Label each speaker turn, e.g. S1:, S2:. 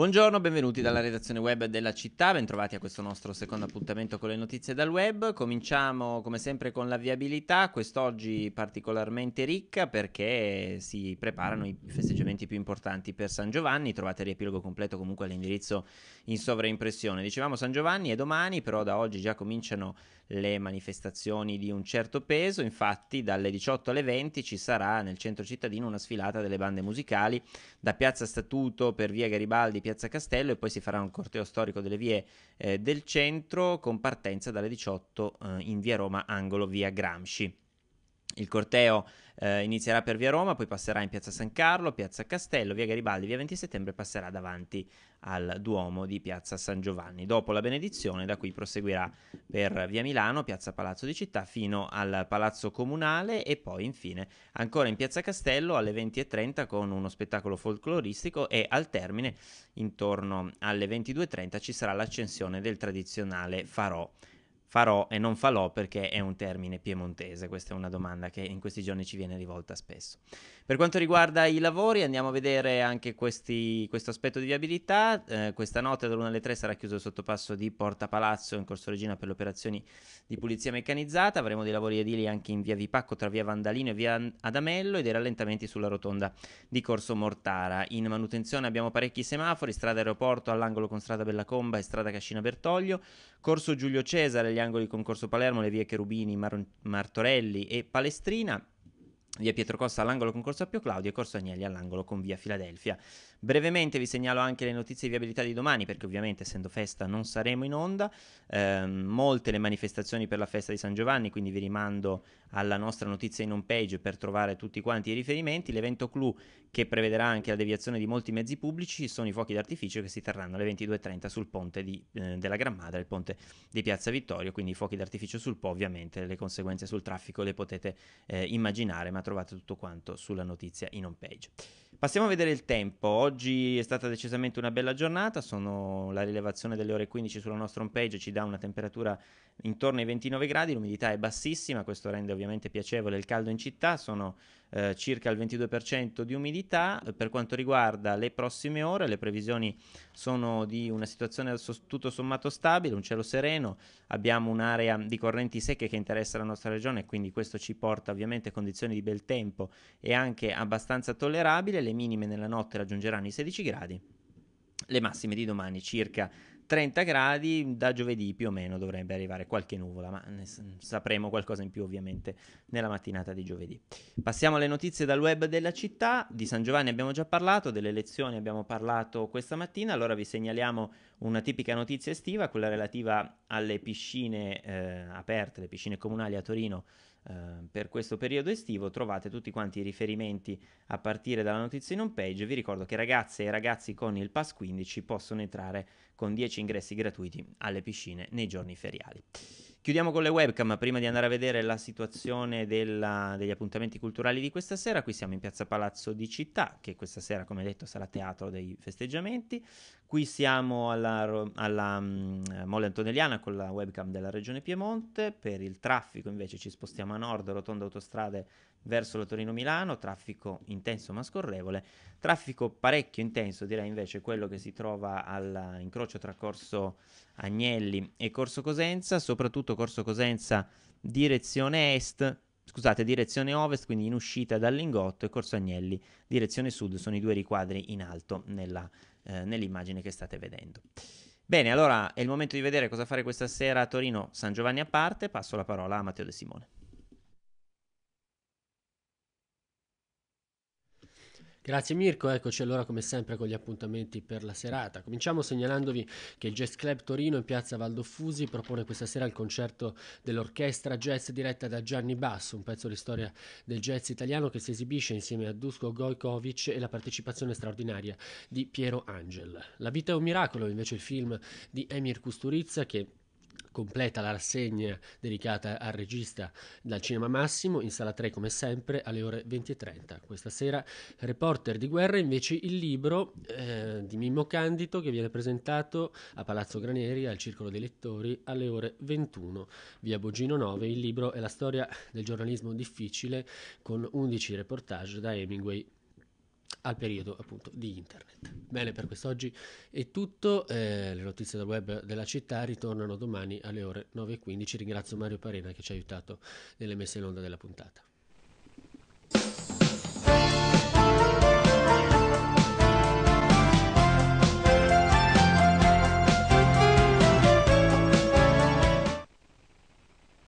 S1: Buongiorno, benvenuti dalla redazione web della città, bentrovati a questo nostro secondo appuntamento con le notizie dal web. Cominciamo come sempre con la viabilità, quest'oggi particolarmente ricca perché si preparano i festeggiamenti più importanti per San Giovanni, trovate il riepilogo completo comunque all'indirizzo in sovraimpressione. Dicevamo San Giovanni è domani, però da oggi già cominciano le manifestazioni di un certo peso, infatti dalle 18 alle 20 ci sarà nel centro cittadino una sfilata delle bande musicali da Piazza Statuto per via Garibaldi, Piazza Piazza Castello e poi si farà un corteo storico delle vie eh, del centro con partenza dalle 18 eh, in via Roma, angolo via Gramsci. Il corteo eh, inizierà per via Roma, poi passerà in piazza San Carlo, piazza Castello, via Garibaldi, via 20 settembre e passerà davanti al Duomo di piazza San Giovanni. Dopo la benedizione, da qui proseguirà per via Milano, piazza Palazzo di Città, fino al Palazzo Comunale e poi infine ancora in piazza Castello alle 20.30 con uno spettacolo folcloristico e al termine, intorno alle 22.30, ci sarà l'accensione del tradizionale Farò farò e non falò perché è un termine piemontese? Questa è una domanda che in questi giorni ci viene rivolta spesso. Per quanto riguarda i lavori, andiamo a vedere anche questi, questo aspetto di viabilità. Eh, questa notte dall'1 alle 3 sarà chiuso il sottopasso di Porta Palazzo in Corso Regina per le operazioni di pulizia meccanizzata. Avremo dei lavori edili anche in via Vipacco tra via Vandalino e via Adamello e dei rallentamenti sulla rotonda di Corso Mortara. In manutenzione abbiamo parecchi semafori, strada aeroporto all'angolo con strada Bellacomba e strada Cascina Bertoglio, Corso Giulio Cesare, gli agli angoli di Concorso Palermo le vie Cherubini, Mar- Martorelli e Palestrina Via Pietro Costa all'angolo con Corso Appio Claudio e Corso Agnelli all'angolo con Via Filadelfia. Brevemente vi segnalo anche le notizie di viabilità di domani perché ovviamente essendo festa non saremo in onda, eh, molte le manifestazioni per la festa di San Giovanni quindi vi rimando alla nostra notizia in home page per trovare tutti quanti i riferimenti. L'evento clou che prevederà anche la deviazione di molti mezzi pubblici sono i fuochi d'artificio che si terranno alle 22.30 sul ponte di, eh, della Gran Madre, il ponte di Piazza Vittorio, quindi i fuochi d'artificio sul Po ovviamente le conseguenze sul traffico le potete eh, immaginare ma ma trovate tutto quanto sulla notizia in home page. Passiamo a vedere il tempo. Oggi è stata decisamente una bella giornata, sono la rilevazione delle ore 15 sulla nostra homepage ci dà una temperatura intorno ai 29 gradi, l'umidità è bassissima, questo rende ovviamente piacevole il caldo in città, sono eh, circa il 22% di umidità. Per quanto riguarda le prossime ore, le previsioni sono di una situazione tutto sommato stabile, un cielo sereno, abbiamo un'area di correnti secche che interessa la nostra regione, quindi questo ci porta ovviamente a condizioni di bel tempo e anche abbastanza tollerabile le minime nella notte raggiungeranno i 16 gradi, le massime di domani circa 30 gradi, da giovedì più o meno dovrebbe arrivare qualche nuvola, ma sapremo qualcosa in più ovviamente nella mattinata di giovedì. Passiamo alle notizie dal web della città, di San Giovanni abbiamo già parlato, delle elezioni abbiamo parlato questa mattina, allora vi segnaliamo una tipica notizia estiva, quella relativa alle piscine eh, aperte, le piscine comunali a Torino Uh, per questo periodo estivo trovate tutti quanti i riferimenti a partire dalla notizia in home page vi ricordo che ragazze e ragazzi con il pass 15 possono entrare con 10 ingressi gratuiti alle piscine nei giorni feriali. Chiudiamo con le webcam prima di andare a vedere la situazione della, degli appuntamenti culturali di questa sera. Qui siamo in Piazza Palazzo di Città, che questa sera, come detto, sarà teatro dei festeggiamenti. Qui siamo alla, alla um, mm, Mole Antonelliana con la webcam della Regione Piemonte, per il traffico invece ci spostiamo a nord, rotonda autostrade verso la Torino-Milano, traffico intenso ma scorrevole, traffico parecchio intenso direi invece quello che si trova all'incrocio tra Corso Agnelli e Corso Cosenza, soprattutto Corso Cosenza direzione est, scusate, direzione ovest, quindi in uscita dal Lingotto e Corso Agnelli, direzione sud, sono i due riquadri in alto nella, eh, nell'immagine che state vedendo. Bene, allora è il momento di vedere cosa fare questa sera a Torino, San Giovanni a parte, passo la parola a Matteo De Simone.
S2: Grazie Mirko, eccoci allora come sempre con gli appuntamenti per la serata. Cominciamo segnalandovi che il Jazz Club Torino in piazza Valdoffusi propone questa sera il concerto dell'orchestra jazz diretta da Gianni Basso, un pezzo di storia del jazz italiano che si esibisce insieme a Dusko Gojkovic e la partecipazione straordinaria di Piero Angel. La vita è un miracolo invece il film di Emir Kusturica che completa la rassegna dedicata al regista dal Cinema Massimo in sala 3 come sempre alle ore 20.30. Questa sera Reporter di guerra invece il libro eh, di Mimmo Candido che viene presentato a Palazzo Granieri al Circolo dei Lettori alle ore 21 via Bogino 9. Il libro è la storia del giornalismo difficile con 11 reportage da Hemingway al periodo appunto di internet. Bene, per quest'oggi è tutto, eh, le notizie dal web della città ritornano domani alle ore 9.15, ringrazio Mario Parena che ci ha aiutato nelle messe in onda della puntata.